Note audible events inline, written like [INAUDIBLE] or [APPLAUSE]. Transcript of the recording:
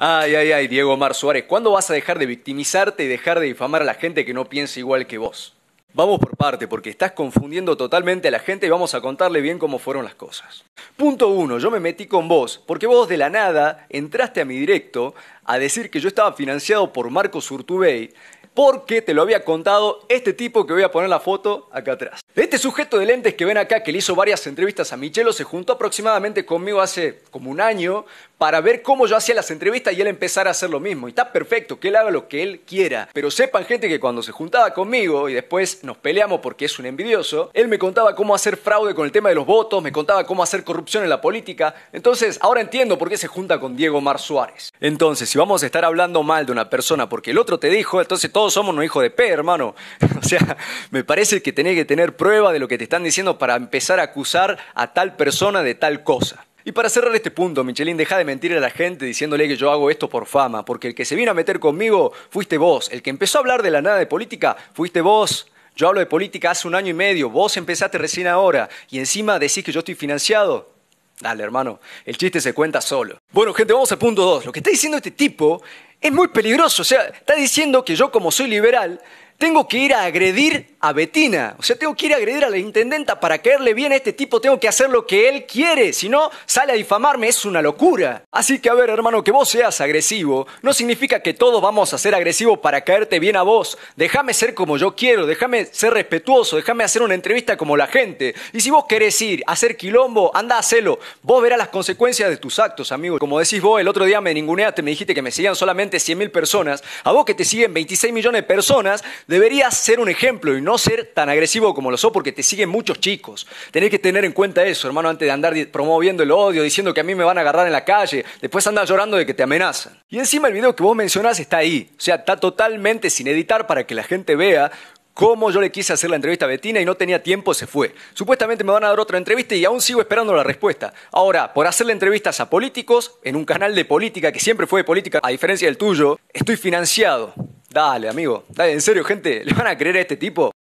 Ay, ay, ay, Diego Mar Suárez, ¿cuándo vas a dejar de victimizarte y dejar de difamar a la gente que no piensa igual que vos? Vamos por parte, porque estás confundiendo totalmente a la gente y vamos a contarle bien cómo fueron las cosas. Punto uno, Yo me metí con vos, porque vos de la nada entraste a mi directo a decir que yo estaba financiado por Marcos Urtubey, porque te lo había contado este tipo que voy a poner la foto acá atrás. Este sujeto de lentes que ven acá, que le hizo varias entrevistas a Michelo, se juntó aproximadamente conmigo hace como un año para ver cómo yo hacía las entrevistas y él empezara a hacer lo mismo. Y está perfecto, que él haga lo que él quiera. Pero sepan gente que cuando se juntaba conmigo y después nos peleamos porque es un envidioso, él me contaba cómo hacer fraude con el tema de los votos, me contaba cómo hacer corrupción en la política. Entonces, ahora entiendo por qué se junta con Diego Mar Suárez. Entonces, si vamos a estar hablando mal de una persona porque el otro te dijo, entonces todos somos un hijo de P, hermano. [LAUGHS] o sea, me parece que tenés que tener prueba de lo que te están diciendo para empezar a acusar a tal persona de tal cosa. Y para cerrar este punto, Michelin, deja de mentir a la gente diciéndole que yo hago esto por fama, porque el que se vino a meter conmigo fuiste vos, el que empezó a hablar de la nada de política fuiste vos. Yo hablo de política hace un año y medio, vos empezaste recién ahora, y encima decís que yo estoy financiado. Dale, hermano, el chiste se cuenta solo. Bueno, gente, vamos al punto 2. Lo que está diciendo este tipo es muy peligroso. O sea, está diciendo que yo, como soy liberal, tengo que ir a agredir a Betina, o sea, tengo que ir a agredir a la intendenta para caerle bien a este tipo, tengo que hacer lo que él quiere, si no, sale a difamarme, es una locura. Así que a ver, hermano, que vos seas agresivo, no significa que todos vamos a ser agresivos para caerte bien a vos. Déjame ser como yo quiero, déjame ser respetuoso, déjame hacer una entrevista como la gente. Y si vos querés ir a hacer quilombo, anda a Vos verás las consecuencias de tus actos, amigo. Como decís vos, el otro día me ninguneaste, me dijiste que me sigan solamente 100.000 personas, a vos que te siguen 26 millones de personas, Deberías ser un ejemplo y no ser tan agresivo como lo soy porque te siguen muchos chicos. Tenés que tener en cuenta eso, hermano, antes de andar promoviendo el odio, diciendo que a mí me van a agarrar en la calle, después andar llorando de que te amenazan. Y encima el video que vos mencionás está ahí, o sea, está totalmente sin editar para que la gente vea cómo yo le quise hacer la entrevista a Betina y no tenía tiempo, se fue. Supuestamente me van a dar otra entrevista y aún sigo esperando la respuesta. Ahora, por hacerle entrevistas a políticos en un canal de política que siempre fue de política, a diferencia del tuyo, estoy financiado. Dale, amigo. Dale, en serio, gente. ¿Le van a creer a este tipo?